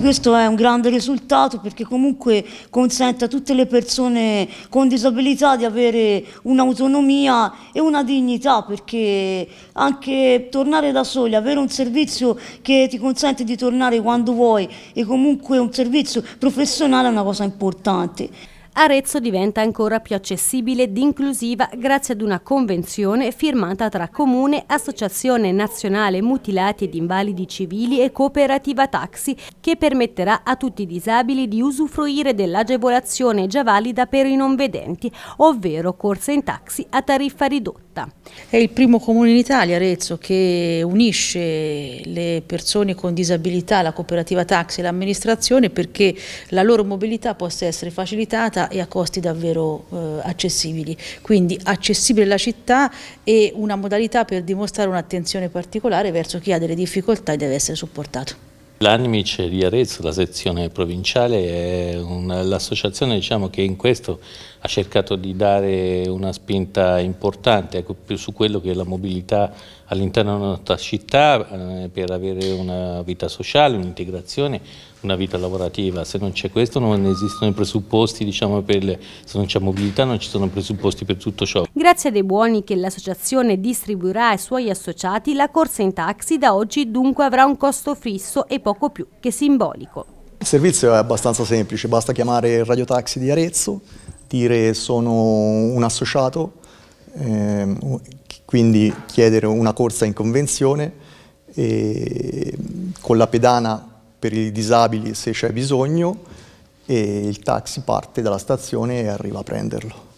Questo è un grande risultato perché comunque consente a tutte le persone con disabilità di avere un'autonomia e una dignità perché anche tornare da soli, avere un servizio che ti consente di tornare quando vuoi e comunque un servizio professionale è una cosa importante. Arezzo diventa ancora più accessibile ed inclusiva grazie ad una convenzione firmata tra Comune, Associazione Nazionale Mutilati ed Invalidi Civili e Cooperativa Taxi che permetterà a tutti i disabili di usufruire dell'agevolazione già valida per i non vedenti, ovvero corsa in taxi a tariffa ridotta. È il primo comune in Italia, Arezzo, che unisce le persone con disabilità, la cooperativa taxi e l'amministrazione perché la loro mobilità possa essere facilitata città e a costi davvero eh, accessibili. Quindi accessibile la città è una modalità per dimostrare un'attenzione particolare verso chi ha delle difficoltà e deve essere supportato. L'Animic di Arezzo, la sezione provinciale, è l'associazione diciamo, che in questo ha cercato di dare una spinta importante ecco, su quello che è la mobilità all'interno della nostra città eh, per avere una vita sociale, un'integrazione una vita lavorativa, se non c'è questo non esistono i presupposti, diciamo, per le, se non c'è mobilità non ci sono presupposti per tutto ciò. Grazie a dei buoni che l'associazione distribuirà ai suoi associati, la corsa in taxi da oggi dunque avrà un costo fisso e poco più che simbolico. Il servizio è abbastanza semplice, basta chiamare il Radio di Arezzo, dire sono un associato, eh, quindi chiedere una corsa in convenzione, e con la pedana per i disabili se c'è bisogno e il taxi parte dalla stazione e arriva a prenderlo.